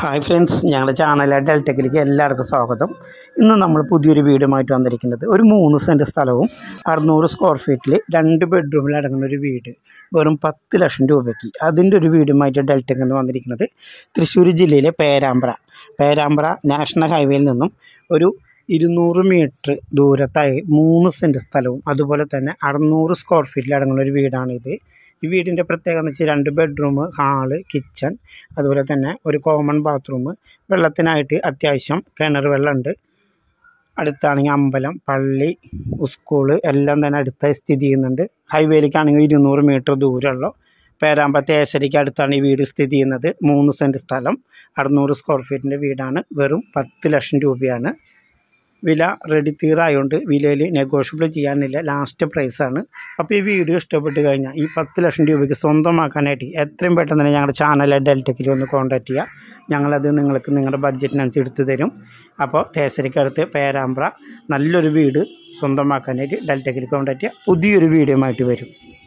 hi friends ഞങ്ങളുടെ ചാനലായ ഡെൽറ്റക്കിലേക്ക് എല്ലാവർക്കും സ്വാഗതം ഇന്ന് നമ്മൾ പുതിയൊരു വീടുമായിട്ട് വന്നിരിക്കുന്നത് ഒരു മൂന്ന് സെൻറ്റ് സ്ഥലവും അറുന്നൂറ് സ്ക്വയർ ഫീറ്റിൽ രണ്ട് ബെഡ്റൂമിൽ അടങ്ങുന്ന ഒരു വീട് വെറും പത്ത് ലക്ഷം രൂപയ്ക്ക് അതിൻ്റെ ഒരു വീടുമായിട്ട് ഡെൽറ്റക്കിൽ നിന്ന് വന്നിരിക്കുന്നത് തൃശ്ശൂർ ജില്ലയിലെ പേരാമ്പ്ര പേരാമ്പ്ര നാഷണൽ ഹൈവേയിൽ നിന്നും ഒരു ഇരുന്നൂറ് മീറ്റർ ദൂരത്തായി മൂന്ന് സെൻറ്റ് സ്ഥലവും അതുപോലെ തന്നെ അറുന്നൂറ് സ്ക്വയർ ഫീറ്റിൽ അടങ്ങുന്ന ഒരു വീടാണിത് ഈ വീടിൻ്റെ പ്രത്യേകത എന്ന് വെച്ചാൽ രണ്ട് ബെഡ്റൂം ഹാള് കിച്ചൺ അതുപോലെ തന്നെ ഒരു കോമൺ ബാത്റൂം വെള്ളത്തിനായിട്ട് അത്യാവശ്യം കിണർ വെള്ളമുണ്ട് അടുത്താണെങ്കിൽ അമ്പലം പള്ളി സ്കൂള് എല്ലാം തന്നെ അടുത്തായി സ്ഥിതി ചെയ്യുന്നുണ്ട് ഹൈവേയിലേക്കാണെങ്കിൽ ഇരുന്നൂറ് മീറ്റർ ദൂരമുള്ളൂ പേരാമ്പത്തെ ഏശ്വരിക്ക് അടുത്താണ് ഈ വീട് സ്ഥിതി ചെയ്യുന്നത് മൂന്ന് സെൻറ്റ് സ്ഥലം അറുന്നൂറ് സ്ക്വയർ ഫീറ്റിൻ്റെ വീടാണ് വെറും പത്ത് ലക്ഷം രൂപയാണ് വില റെഡി തീറായതുകൊണ്ട് വിലയിൽ നെഗോഷ്യബിൾ ചെയ്യാനില്ല ലാസ്റ്റ് പ്രൈസാണ് അപ്പോൾ ഈ വീഡിയോ ഇഷ്ടപ്പെട്ട് കഴിഞ്ഞാൽ ഈ പത്ത് ലക്ഷം രൂപയ്ക്ക് സ്വന്തമാക്കാനായിട്ട് എത്രയും പെട്ടെന്ന് തന്നെ ഞങ്ങളുടെ ചാനലെ ഡെൽറ്റക്കിൽ ഒന്ന് കോൺടാക്റ്റ് ചെയ്യുക ഞങ്ങളത് നിങ്ങൾക്ക് നിങ്ങളുടെ ബഡ്ജറ്റിനനുസരിച്ച് എടുത്തു തരും അപ്പോൾ തേശരിക്കടുത്ത് പേരാമ്പ്ര നല്ലൊരു വീട് സ്വന്തമാക്കാനായിട്ട് ഡെൽറ്റക്കിൽ കോൺടാക്റ്റ് ചെയ്യുക പുതിയൊരു വീഡിയോ ആയിട്ട് വരും